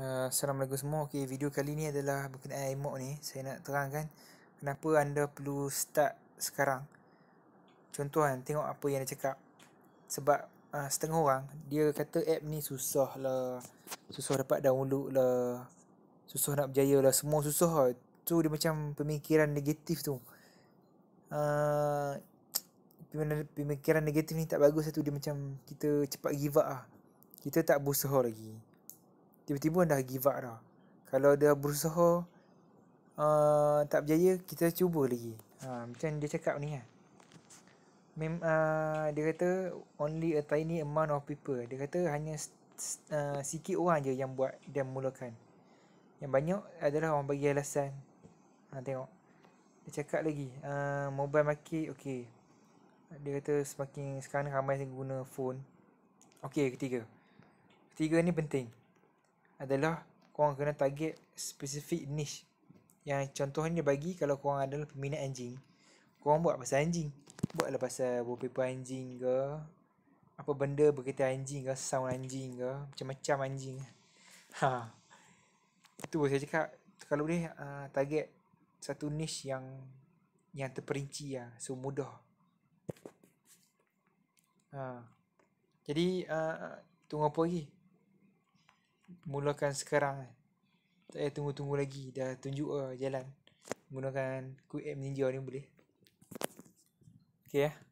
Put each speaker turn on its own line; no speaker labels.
Eh, Assalamualaikum semua. Okey, video kali ni adalah berkenaan emote ni. Saya nak terangkan kenapa anda perlu start sekarang. Contoh kan, tengok apa yang dia cakap. Sebab uh, setengah orang dia kata app ni susah lah. Susah dapat download lah. Susah nak berjaya lah. Semua susah lah. Tu dia macam pemikiran negatif tu. Uh, pemikiran negatif ni tak bagus satu dia macam kita cepat give up lah. Kita tak berusaha lagi tiba-tiba dah give up dah. Kalau dah berusaha uh, tak berjaya, kita cuba lagi. Ha, macam dia cakap ni kan. Mem, uh, dia kata only a tiny amount of people. Dia kata hanya uh, sikit orang je yang buat dan mulakan. Yang banyak adalah orang bagi alasan. Ha, tengok. Dia cakap lagi. Uh, mobile market, okay. Dia kata semakin sekarang ramai yang guna phone. Okay, ketiga. Ketiga ni penting adalah korang kena target specific niche yang contoh contohnya bagi kalau korang adalah peminat anjing korang buat pasal anjing buatlah pasal wallpaper anjing ke apa benda berkaitan anjing ke sound anjing ke macam-macam anjing ha itu boleh saya cakap kalau boleh uh, target satu niche yang yang terperinci ya lah. so mudah ha jadi uh, tunggu apa lagi mulakan sekarang Tak payah eh. eh, tunggu-tunggu lagi Dah tunjuk uh, jalan Gunakan Quick App Ninja ni boleh Okay ya eh?